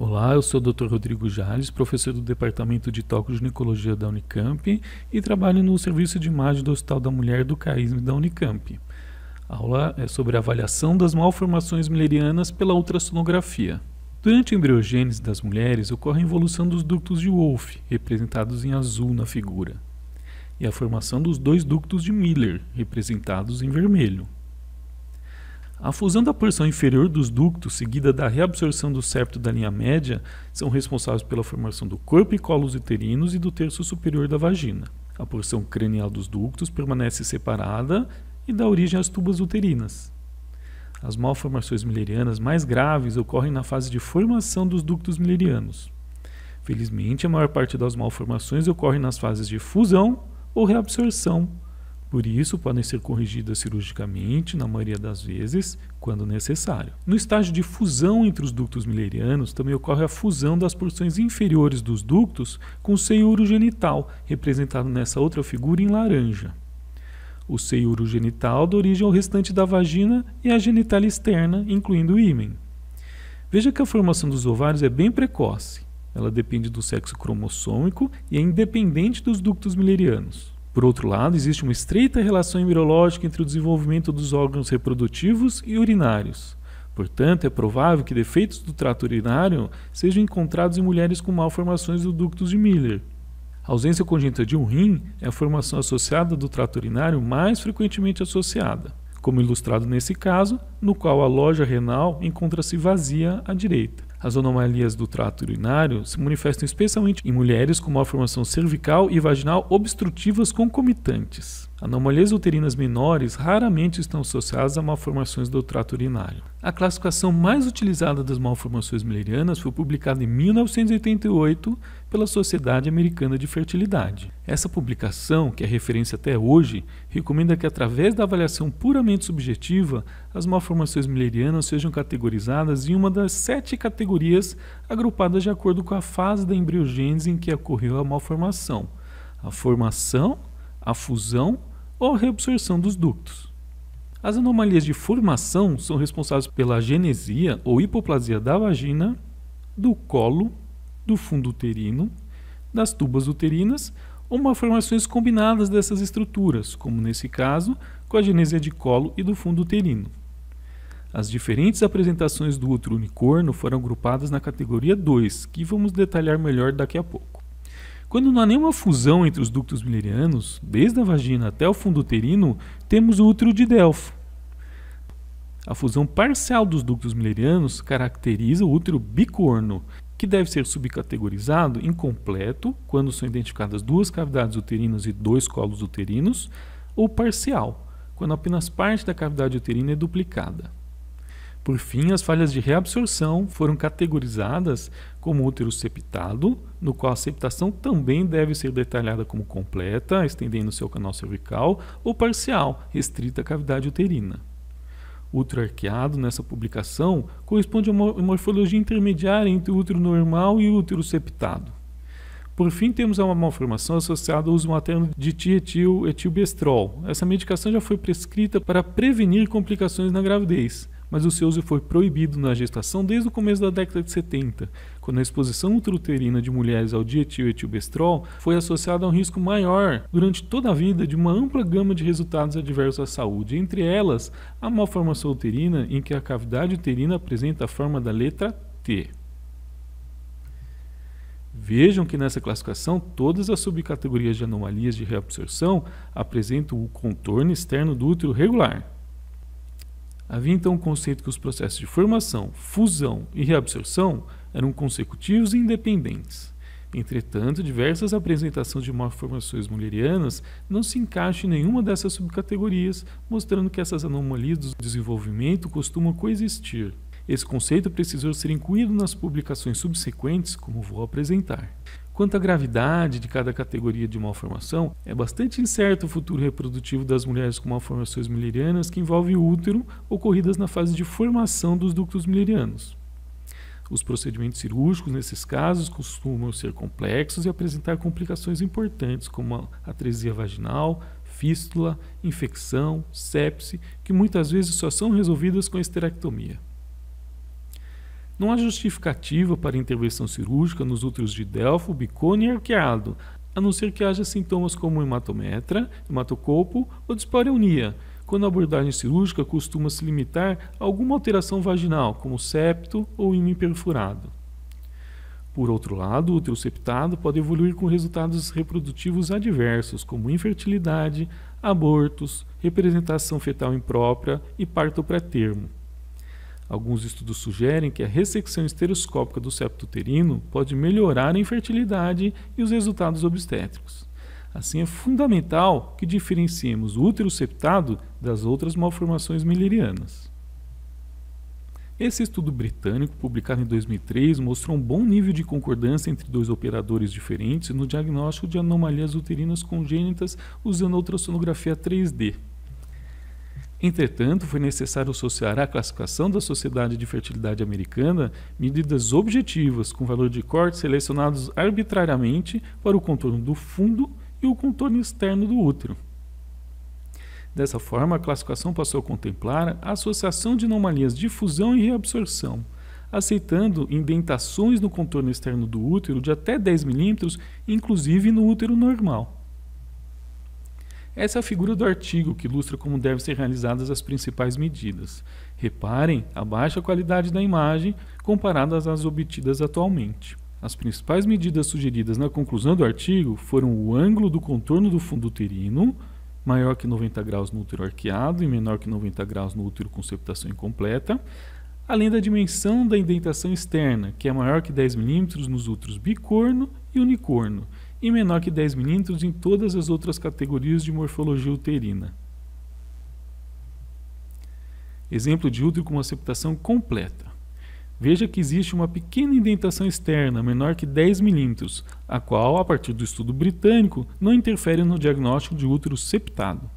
Olá, eu sou o Dr. Rodrigo Jales, professor do Departamento de Toxicologia da Unicamp e trabalho no Serviço de Imagem do Hospital da Mulher do CAISM da Unicamp. A aula é sobre a avaliação das malformações milerianas pela ultrassonografia. Durante a embriogênese das mulheres ocorre a evolução dos ductos de Wolff, representados em azul na figura, e a formação dos dois ductos de Miller, representados em vermelho. A fusão da porção inferior dos ductos, seguida da reabsorção do septo da linha média, são responsáveis pela formação do corpo e colos uterinos e do terço superior da vagina. A porção cranial dos ductos permanece separada e dá origem às tubas uterinas. As malformações milerianas mais graves ocorrem na fase de formação dos ductos milerianos. Felizmente, a maior parte das malformações ocorre nas fases de fusão ou reabsorção por isso, podem ser corrigidas cirurgicamente, na maioria das vezes, quando necessário. No estágio de fusão entre os ductos millerianos, também ocorre a fusão das porções inferiores dos ductos com o seio urogenital, representado nessa outra figura em laranja. O seio urogenital dá origem ao restante da vagina e à genitália externa, incluindo o ímen. Veja que a formação dos ovários é bem precoce. Ela depende do sexo cromossômico e é independente dos ductos millerianos. Por outro lado, existe uma estreita relação embriológica entre o desenvolvimento dos órgãos reprodutivos e urinários. Portanto, é provável que defeitos do trato urinário sejam encontrados em mulheres com malformações do ductus de Miller. A ausência congênita de um rim é a formação associada do trato urinário mais frequentemente associada, como ilustrado nesse caso, no qual a loja renal encontra-se vazia à direita. As anomalias do trato urinário se manifestam especialmente em mulheres com malformação cervical e vaginal obstrutivas concomitantes. Anomalias uterinas menores raramente estão associadas a malformações do trato urinário. A classificação mais utilizada das malformações müllerianas foi publicada em 1988 pela Sociedade Americana de Fertilidade. Essa publicação, que é referência até hoje, recomenda que, através da avaliação puramente subjetiva, as malformações milerianas sejam categorizadas em uma das sete categorias agrupadas de acordo com a fase da embriogênese em que ocorreu a malformação: a formação, a fusão ou a reabsorção dos ductos. As anomalias de formação são responsáveis pela genesia ou hipoplasia da vagina, do colo do fundo uterino, das tubas uterinas ou malformações combinadas dessas estruturas, como nesse caso, com a genésia de colo e do fundo uterino. As diferentes apresentações do útero unicorno foram agrupadas na categoria 2, que vamos detalhar melhor daqui a pouco. Quando não há nenhuma fusão entre os ductos milerianos, desde a vagina até o fundo uterino, temos o útero de Delfo. A fusão parcial dos ductos milerianos caracteriza o útero bicorno, que deve ser subcategorizado incompleto quando são identificadas duas cavidades uterinas e dois colos uterinos, ou parcial, quando apenas parte da cavidade uterina é duplicada. Por fim, as falhas de reabsorção foram categorizadas como útero septado, no qual a septação também deve ser detalhada como completa, estendendo seu canal cervical, ou parcial, restrita à cavidade uterina útero arqueado nessa publicação corresponde a uma morfologia intermediária entre o útero normal e o útero septado. Por fim, temos uma malformação associada ao uso materno de tietil etilbestrol. Essa medicação já foi prescrita para prevenir complicações na gravidez mas o seu uso foi proibido na gestação desde o começo da década de 70, quando a exposição uterina de mulheres ao dietil-etilbestrol foi associada a um risco maior durante toda a vida de uma ampla gama de resultados adversos à saúde, entre elas a malformação uterina, em que a cavidade uterina apresenta a forma da letra T. Vejam que nessa classificação todas as subcategorias de anomalias de reabsorção apresentam o contorno externo do útero regular. Havia então o conceito que os processos de formação, fusão e reabsorção eram consecutivos e independentes. Entretanto, diversas apresentações de malformações mullerianas não se encaixam em nenhuma dessas subcategorias, mostrando que essas anomalias do desenvolvimento costumam coexistir. Esse conceito precisou ser incluído nas publicações subsequentes, como vou apresentar. Quanto à gravidade de cada categoria de malformação, é bastante incerto o futuro reprodutivo das mulheres com malformações milerianas que envolvem o útero ocorridas na fase de formação dos ductos milerianos. Os procedimentos cirúrgicos nesses casos costumam ser complexos e apresentar complicações importantes como atresia vaginal, fístula, infecção, sepse, que muitas vezes só são resolvidas com esterectomia. Não há justificativa para intervenção cirúrgica nos úteros de Delfo, Bicone e Arqueado, a não ser que haja sintomas como hematometra, hematocopo ou dispareunia, quando a abordagem cirúrgica costuma se limitar a alguma alteração vaginal, como septo ou ímã perfurado. Por outro lado, o útero septado pode evoluir com resultados reprodutivos adversos, como infertilidade, abortos, representação fetal imprópria e parto pré-termo. Alguns estudos sugerem que a ressecção esteroscópica do septo uterino pode melhorar a infertilidade e os resultados obstétricos. Assim, é fundamental que diferenciemos o útero septado das outras malformações millerianas. Esse estudo britânico, publicado em 2003, mostrou um bom nível de concordância entre dois operadores diferentes no diagnóstico de anomalias uterinas congênitas usando ultrassonografia 3D. Entretanto, foi necessário associar à classificação da Sociedade de Fertilidade Americana medidas objetivas com valor de corte selecionados arbitrariamente para o contorno do fundo e o contorno externo do útero. Dessa forma, a classificação passou a contemplar a associação de anomalias de fusão e reabsorção, aceitando indentações no contorno externo do útero de até 10 milímetros, inclusive no útero normal. Essa é a figura do artigo que ilustra como devem ser realizadas as principais medidas. Reparem a baixa qualidade da imagem comparadas às obtidas atualmente. As principais medidas sugeridas na conclusão do artigo foram o ângulo do contorno do fundo uterino, maior que 90 graus no útero arqueado e menor que 90 graus no útero com septação incompleta, além da dimensão da indentação externa, que é maior que 10 milímetros nos úteros bicorno e unicorno, e menor que 10 milímetros em todas as outras categorias de morfologia uterina. Exemplo de útero com uma septação completa. Veja que existe uma pequena indentação externa, menor que 10 milímetros, a qual, a partir do estudo britânico, não interfere no diagnóstico de útero septado.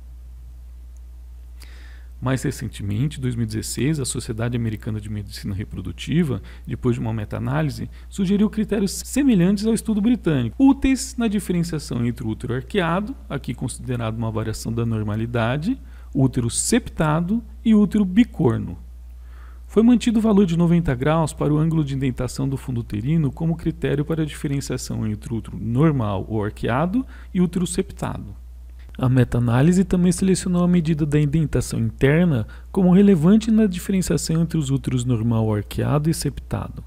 Mais recentemente, em 2016, a Sociedade Americana de Medicina Reprodutiva, depois de uma meta-análise, sugeriu critérios semelhantes ao estudo britânico, úteis na diferenciação entre o útero arqueado, aqui considerado uma variação da normalidade, útero septado e útero bicorno. Foi mantido o valor de 90 graus para o ângulo de indentação do fundo uterino como critério para a diferenciação entre útero normal ou arqueado e útero septado. A meta-análise também selecionou a medida da indentação interna como relevante na diferenciação entre os úteros normal arqueado e septado.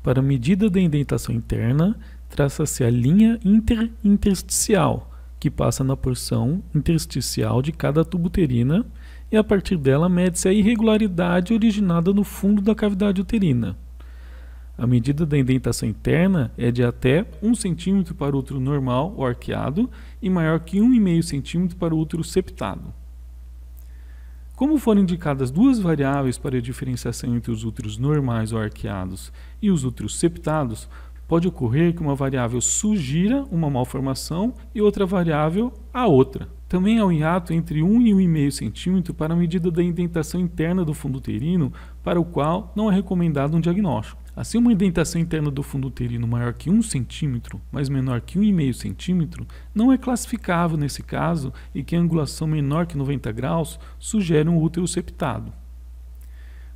Para a medida da indentação interna, traça-se a linha interintersticial, que passa na porção intersticial de cada tubuterina, e a partir dela mede-se a irregularidade originada no fundo da cavidade uterina. A medida da indentação interna é de até 1 cm para o útero normal ou arqueado e maior que 1,5 cm para o útero septado. Como foram indicadas duas variáveis para a diferenciação entre os úteros normais ou arqueados e os úteros septados, pode ocorrer que uma variável sugira uma malformação e outra variável a outra. Também há um hiato entre 1 e 1,5 centímetro para a medida da indentação interna do fundo uterino, para o qual não é recomendado um diagnóstico. Assim, uma indentação interna do fundo uterino maior que 1 centímetro, mas menor que 1,5 centímetro, não é classificável nesse caso e que a angulação menor que 90 graus sugere um útero septado.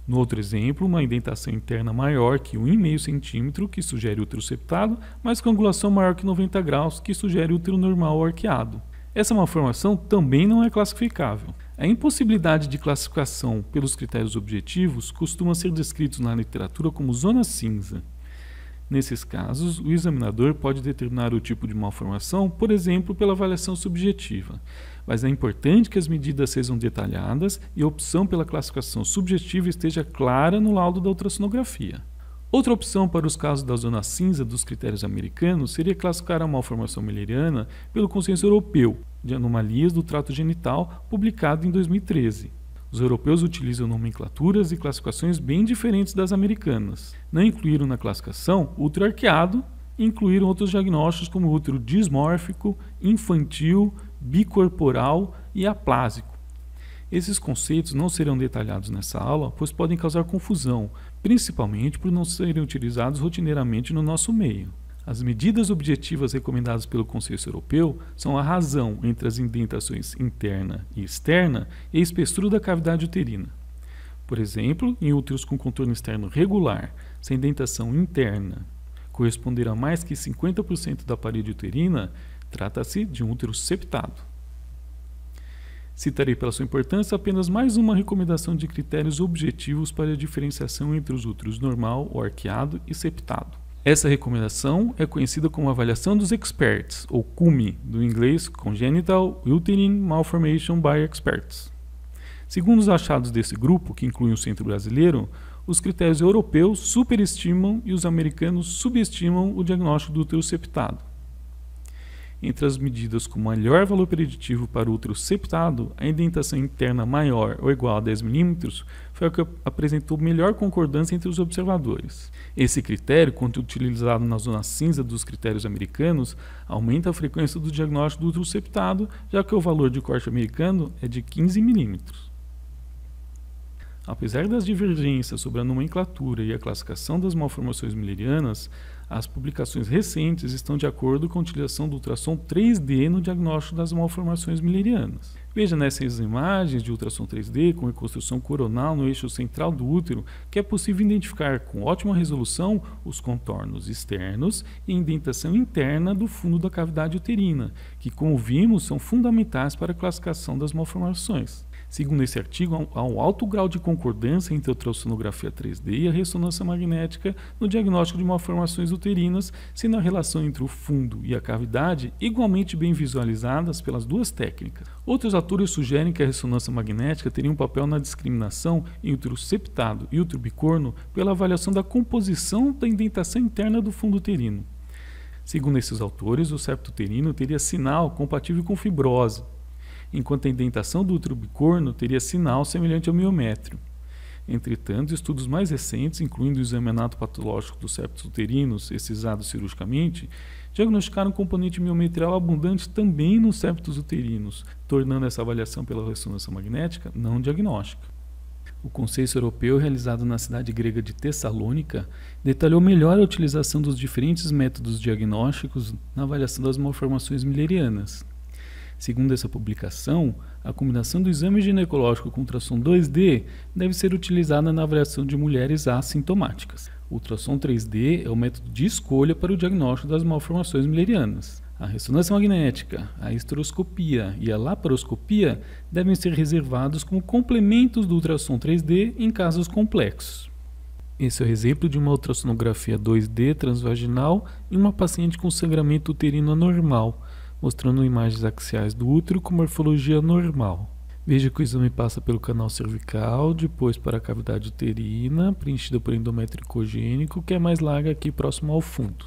No outro exemplo, uma indentação interna maior que 1,5 centímetro, que sugere útero septado, mas com angulação maior que 90 graus, que sugere útero normal ou arqueado. Essa malformação também não é classificável. A impossibilidade de classificação pelos critérios objetivos costuma ser descritos na literatura como zona cinza. Nesses casos, o examinador pode determinar o tipo de malformação, por exemplo, pela avaliação subjetiva, mas é importante que as medidas sejam detalhadas e a opção pela classificação subjetiva esteja clara no laudo da ultrassonografia. Outra opção para os casos da zona cinza dos critérios americanos seria classificar a malformação milleriana pelo consenso europeu, de anomalias do trato genital, publicado em 2013. Os europeus utilizam nomenclaturas e classificações bem diferentes das americanas. Não incluíram na classificação útero arqueado e incluíram outros diagnósticos como útero dismórfico, infantil, bicorporal e aplásico. Esses conceitos não serão detalhados nessa aula, pois podem causar confusão, principalmente por não serem utilizados rotineiramente no nosso meio. As medidas objetivas recomendadas pelo Conselho Europeu são a razão entre as indentações interna e externa e a espessura da cavidade uterina. Por exemplo, em úteros com contorno externo regular, se a indentação interna corresponder a mais que 50% da parede uterina, trata-se de um útero septado. Citarei pela sua importância apenas mais uma recomendação de critérios objetivos para a diferenciação entre os úteros normal, arqueado e septado. Essa recomendação é conhecida como avaliação dos experts, ou CUME, do inglês Congenital Uterine Malformation by Experts. Segundo os achados desse grupo, que inclui o Centro Brasileiro, os critérios europeus superestimam e os americanos subestimam o diagnóstico do útero septado. Entre as medidas com maior valor preditivo para o útero septado, a indentação interna maior ou igual a 10 mm foi a que apresentou melhor concordância entre os observadores. Esse critério, quando utilizado na zona cinza dos critérios americanos, aumenta a frequência do diagnóstico do útero septado, já que o valor de corte americano é de 15 mm. Apesar das divergências sobre a nomenclatura e a classificação das malformações milerianas, as publicações recentes estão de acordo com a utilização do ultrassom 3D no diagnóstico das malformações milerianas. Veja nessas imagens de ultrassom 3D com reconstrução coronal no eixo central do útero que é possível identificar com ótima resolução os contornos externos e a indentação interna do fundo da cavidade uterina, que, como vimos, são fundamentais para a classificação das malformações. Segundo esse artigo, há um alto grau de concordância entre a ultrassonografia 3D e a ressonância magnética no diagnóstico de malformações uterinas, sendo a relação entre o fundo e a cavidade igualmente bem visualizadas pelas duas técnicas. Outros autores sugerem que a ressonância magnética teria um papel na discriminação entre o septado e o bicorno pela avaliação da composição da indentação interna do fundo uterino. Segundo esses autores, o septo uterino teria sinal compatível com fibrose, enquanto a indentação do útero bicorno teria sinal semelhante ao miométrio. Entretanto, estudos mais recentes, incluindo o exame patológico dos septos uterinos excisado cirurgicamente, diagnosticaram componente miometrial abundante também nos septos uterinos, tornando essa avaliação pela ressonância magnética não diagnóstica. O Conselho Europeu, realizado na cidade grega de Tessalônica, detalhou melhor a utilização dos diferentes métodos diagnósticos na avaliação das malformações milerianas, Segundo essa publicação, a combinação do exame ginecológico com ultrassom 2D deve ser utilizada na avaliação de mulheres assintomáticas. O ultrassom 3D é o método de escolha para o diagnóstico das malformações milerianas. A ressonância magnética, a estroscopia e a laparoscopia devem ser reservados como complementos do ultrassom 3D em casos complexos. Esse é o exemplo de uma ultrassonografia 2D transvaginal em uma paciente com sangramento uterino anormal mostrando imagens axiais do útero com morfologia normal. Veja que o exame passa pelo canal cervical, depois para a cavidade uterina, preenchida por endométrio que é mais larga aqui próximo ao fundo.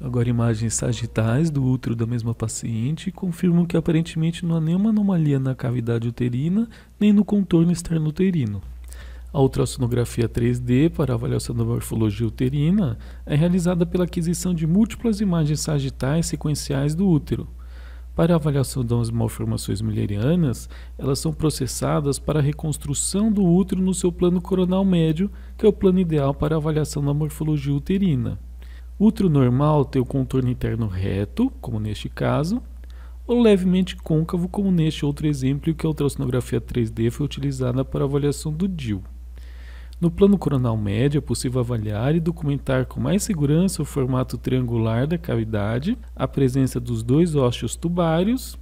Agora imagens sagitais do útero da mesma paciente confirmam que aparentemente não há nenhuma anomalia na cavidade uterina nem no contorno externo uterino. A ultrassonografia 3D para avaliação da morfologia uterina é realizada pela aquisição de múltiplas imagens sagitais sequenciais do útero. Para a avaliação das malformações mulherianas, elas são processadas para a reconstrução do útero no seu plano coronal médio, que é o plano ideal para a avaliação da morfologia uterina. O útero normal tem o contorno interno reto, como neste caso, ou levemente côncavo, como neste outro exemplo, que a ultrassonografia 3D foi utilizada para avaliação do DIL. No plano coronal médio, é possível avaliar e documentar com mais segurança o formato triangular da cavidade, a presença dos dois ósseos tubários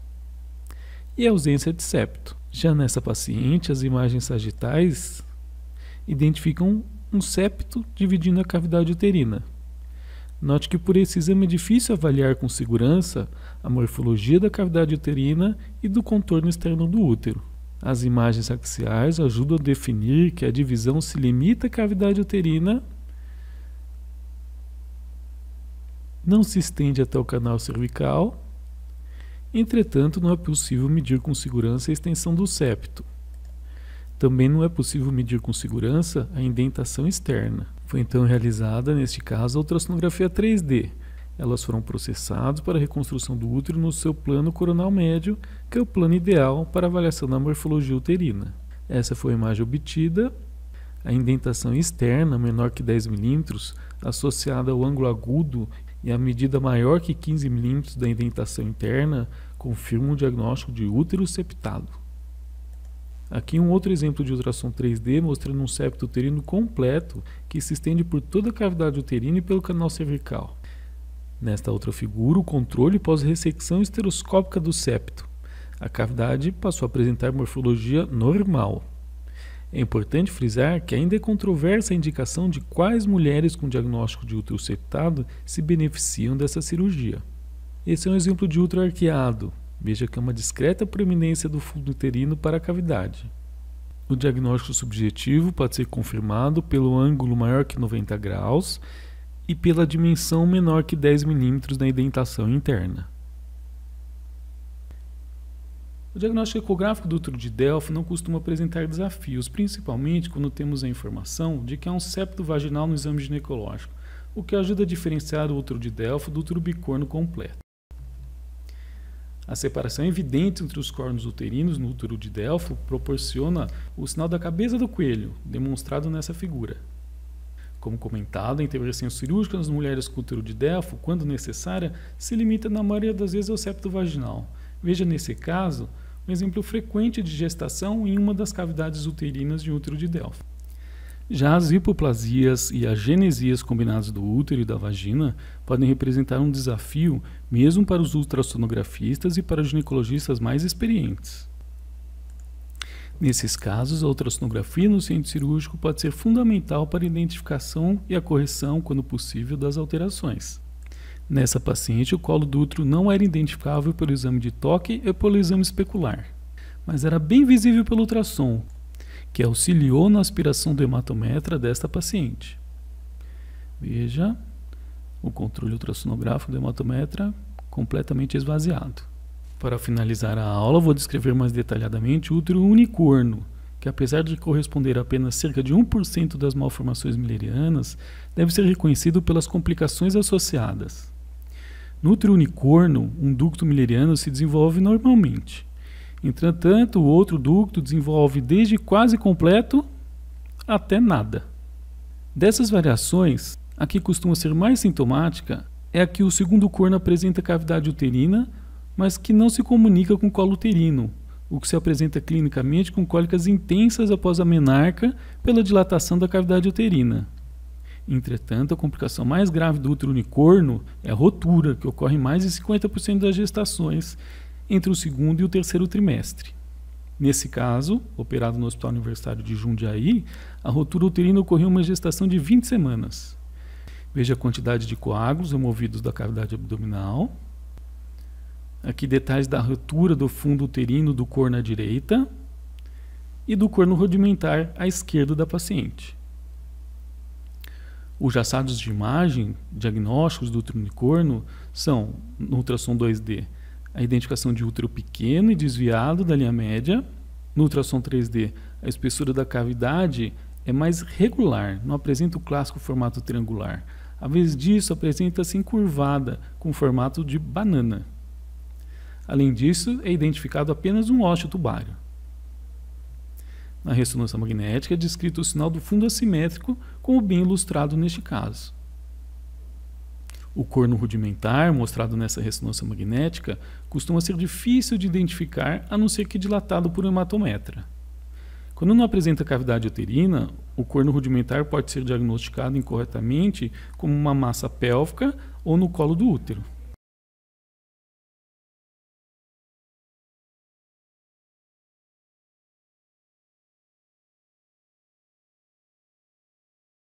e a ausência de septo. Já nessa paciente, as imagens sagitais identificam um septo dividindo a cavidade uterina. Note que por esse exame é difícil avaliar com segurança a morfologia da cavidade uterina e do contorno externo do útero. As imagens axiais ajudam a definir que a divisão se limita à cavidade uterina, não se estende até o canal cervical. Entretanto, não é possível medir com segurança a extensão do septo. Também não é possível medir com segurança a indentação externa. Foi então realizada, neste caso, a ultrassonografia 3D, elas foram processadas para a reconstrução do útero no seu plano coronal médio, que é o plano ideal para avaliação da morfologia uterina. Essa foi a imagem obtida. A indentação externa, menor que 10 mm, associada ao ângulo agudo e a medida maior que 15 mm da indentação interna, confirma o diagnóstico de útero septado. Aqui um outro exemplo de ultrassom 3D mostrando um septo uterino completo que se estende por toda a cavidade uterina e pelo canal cervical. Nesta outra figura, o controle pós-ressecção esteroscópica do septo. A cavidade passou a apresentar morfologia normal. É importante frisar que ainda é controversa a indicação de quais mulheres com diagnóstico de útero septado se beneficiam dessa cirurgia. Esse é um exemplo de útero arqueado. Veja que é uma discreta proeminência do fundo uterino para a cavidade. O diagnóstico subjetivo pode ser confirmado pelo ângulo maior que 90 graus e pela dimensão menor que 10 milímetros na indentação interna. O diagnóstico ecográfico do útero de Delphi não costuma apresentar desafios, principalmente quando temos a informação de que há um septo vaginal no exame ginecológico, o que ajuda a diferenciar o útero de Delphi do útero bicorno completo. A separação evidente entre os cornos uterinos no útero de Delphi proporciona o sinal da cabeça do coelho, demonstrado nessa figura. Como comentado, a intervenção cirúrgica nas mulheres com útero de Delfo, quando necessária, se limita na maioria das vezes ao septo vaginal. Veja nesse caso um exemplo frequente de gestação em uma das cavidades uterinas de útero de Delfo. Já as hipoplasias e as genesias combinadas do útero e da vagina podem representar um desafio mesmo para os ultrassonografistas e para os ginecologistas mais experientes. Nesses casos, a ultrassonografia no centro cirúrgico pode ser fundamental para a identificação e a correção, quando possível, das alterações. Nessa paciente, o colo do útero não era identificável pelo exame de toque e pelo exame especular, mas era bem visível pelo ultrassom, que auxiliou na aspiração do hematometra desta paciente. Veja o controle ultrassonográfico do hematometra completamente esvaziado. Para finalizar a aula, vou descrever mais detalhadamente o útero unicorno, que apesar de corresponder a apenas cerca de 1% das malformações milerianas, deve ser reconhecido pelas complicações associadas. No útero unicorno, um ducto mileriano se desenvolve normalmente. Entretanto, o outro ducto desenvolve desde quase completo até nada. Dessas variações, a que costuma ser mais sintomática é a que o segundo corno apresenta cavidade uterina mas que não se comunica com colo uterino, o que se apresenta clinicamente com cólicas intensas após a menarca pela dilatação da cavidade uterina. Entretanto, a complicação mais grave do útero unicorno é a rotura, que ocorre em mais de 50% das gestações entre o segundo e o terceiro trimestre. Nesse caso, operado no Hospital Universitário de Jundiaí, a rotura uterina ocorreu em uma gestação de 20 semanas. Veja a quantidade de coágulos removidos da cavidade abdominal, Aqui detalhes da ruptura do fundo uterino do corno à direita e do corno rudimentar à esquerda da paciente. Os assados de imagem diagnósticos do útero unicorno são, no ultrassom 2D, a identificação de útero pequeno e desviado da linha média. No ultrassom 3D, a espessura da cavidade é mais regular, não apresenta o clássico formato triangular. À vez disso, apresenta-se encurvada, com formato de banana. Além disso, é identificado apenas um ósseo tubário. Na ressonância magnética é descrito o sinal do fundo assimétrico, como bem ilustrado neste caso. O corno rudimentar, mostrado nessa ressonância magnética, costuma ser difícil de identificar a não ser que dilatado por hematometra. Quando não apresenta cavidade uterina, o corno rudimentar pode ser diagnosticado incorretamente como uma massa pélvica ou no colo do útero.